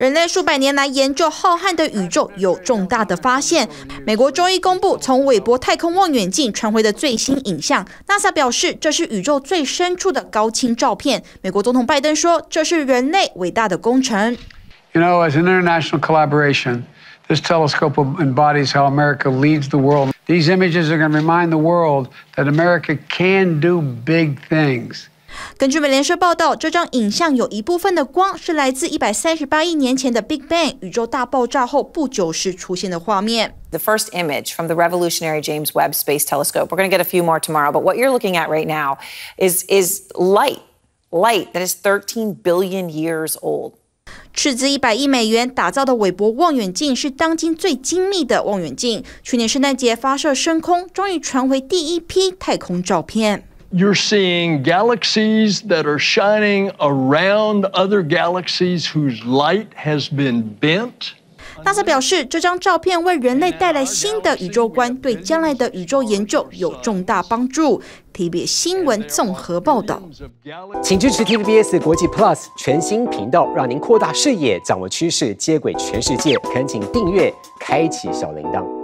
人类数百年来研究浩瀚的宇宙有重大的发现。美国周一公布从韦伯太空望远镜传回的最新影像。NASA 表示，这是宇宙最深处的高清照片。美国总统拜登说：“这是人类伟大的工程。” You know, as an international collaboration, this telescope embodies how America leads the world. These images are going to remind the world that America can do big things. 根据美联社报道，这张影像有一部分的光是来自一百三十八亿年前的 Big Bang 宇宙大爆炸后不久时出现的画面。The first image from the revolutionary James Webb Space Telescope. We're going to get a few more tomorrow, but what you're looking at right now is is light, light that is thirteen billion years old. 斥资一百亿美元打造的韦伯望远镜是当今最精密的望远镜。去年圣诞节发射升空，终于传回第一批太空照片。y o u 're seeing galaxies that are shining around other galaxies whose light has been bent。NASA 表示，这张照片为人类带来新的宇宙观，对将来的宇宙研究有重大帮助。t b b 新闻综合报道，请支持 TVBS 国际 Plus 全新频道，让您扩大视野，掌握趋势，接轨全世界。恳请订阅，开启小铃铛。